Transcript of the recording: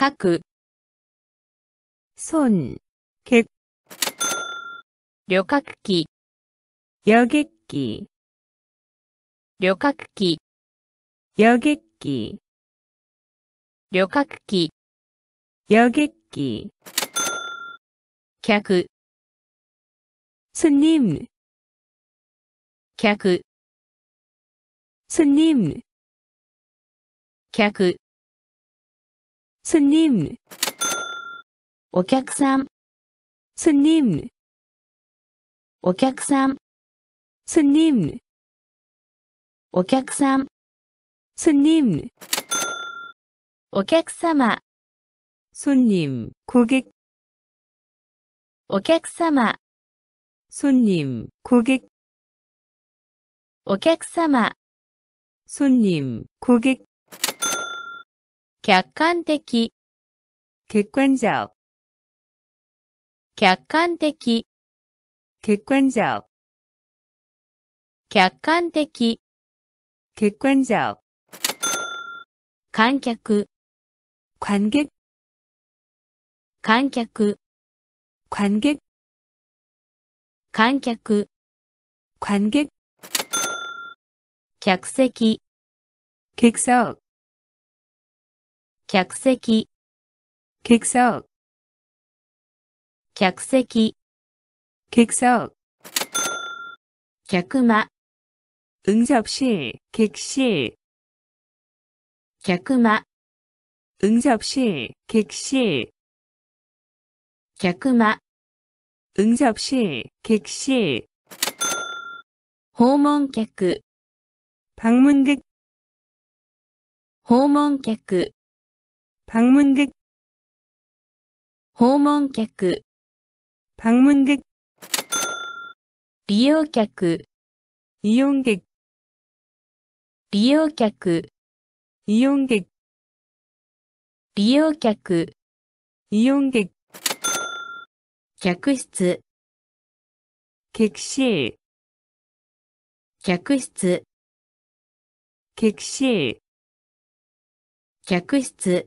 각, 손, 객, 료각기, 여객기, 료각기, 여객기, 료각기, 여객기, 객, 손님, 객, 손님, 객, 손님お客さん손님お客さん손님お客さん손님お客様손님고객お客様손님고객お客様손 님、 고객客観的客観적客観的客観적客観的客観적観客観客観客観客観客観客客席客석 객석이 객석 객석이 객석 객마 응접실 객실 객마 응접실 객실 객마 응접실 객실 방문객 방문객 방문객 방문객訪問客利用客利用객利用客利用객客室客室客室客室客室